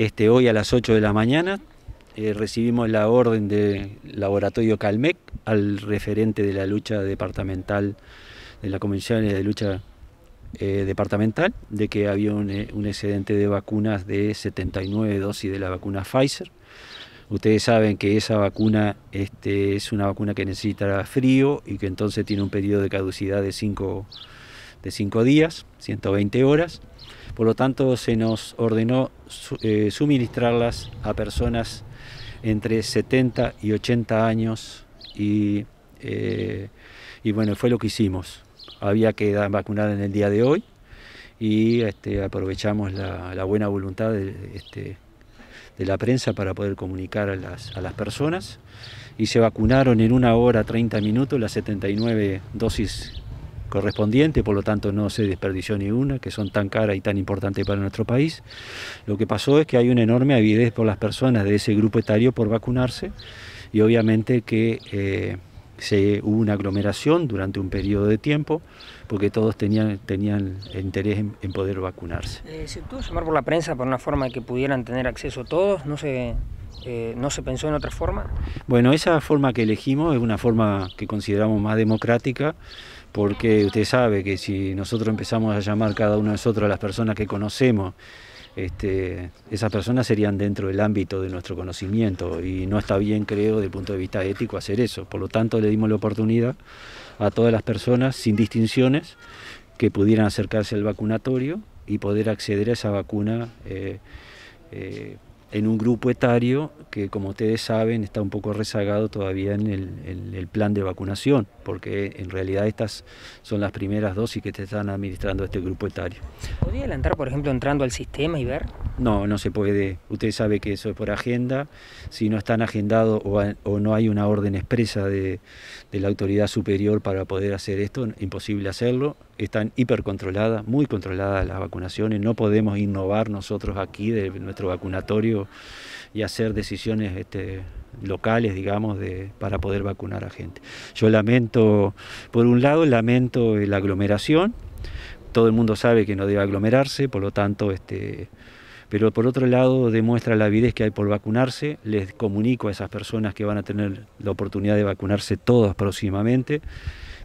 Este, hoy a las 8 de la mañana eh, recibimos la orden del laboratorio Calmec al referente de la lucha departamental, de la Comisión de Lucha eh, Departamental, de que había un, eh, excedente de vacunas de 79 dosis de la vacuna Pfizer. Ustedes saben que esa vacuna este, es una vacuna que necesita frío y que entonces tiene un periodo de caducidad de 5 de días, 120 horas por lo tanto se nos ordenó eh, suministrarlas a personas entre 70 y 80 años eh, y, bueno, fue lo que hicimos. Había que vacunar en el día de hoy y este, aprovechamos la, buena voluntad este, de, la prensa para poder comunicar a las, a las, personas y se vacunaron en una hora 30 minutos las 79 dosis correspondiente, por lo tanto no se desperdició ni una, que son tan caras y tan importantes para nuestro país. Lo que pasó es que hay una enorme avidez por las personas de ese grupo etario por vacunarse y obviamente que eh, se, hubo una aglomeración durante un periodo de tiempo porque todos tenían, tenían interés en, poder vacunarse. Eh, ¿Se pudo llamar por la prensa por una forma de que pudieran tener acceso todos? ¿No sé. Eh, ¿No se pensó en otra forma? Bueno, esa forma que elegimos es una forma que consideramos más democrática, porque usted sabe que si nosotros empezamos a llamar cada uno de nosotros a las personas que conocemos, este, esas personas serían dentro del ámbito de nuestro conocimiento y no está bien, creo, desde el punto de vista ético hacer eso. Por lo tanto, le dimos la oportunidad a todas las personas, sin distinciones, que pudieran acercarse al vacunatorio y poder acceder a esa vacuna. Eh, eh, en un grupo etario que, como ustedes saben, está un poco rezagado todavía en el, plan de vacunación, porque en realidad estas son las primeras dosis que te están administrando este grupo etario. ¿Podría adelantar, por ejemplo, entrando al sistema y ver? No, no se puede. Usted sabe que eso es por agenda. Si no están agendados o, no hay una orden expresa de, la autoridad superior para poder hacer esto, imposible hacerlo. Están hipercontroladas, muy controladas las vacunaciones. No podemos innovar nosotros aquí de nuestro vacunatorio y hacer decisiones este, locales, digamos, para poder vacunar a gente. Yo lamento, por un lado, lamento la aglomeración. Todo el mundo sabe que no debe aglomerarse, por lo tanto, este, pero por otro lado demuestra la avidez que hay por vacunarse, les comunico a esas personas que van a tener la oportunidad de vacunarse todas próximamente,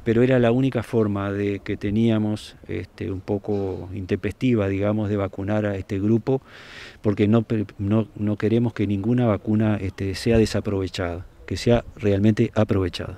pero era la única forma de que teníamos este, un poco intempestiva, digamos, de vacunar a este grupo, porque no, queremos que ninguna vacuna este, sea desaprovechada, que sea realmente aprovechada.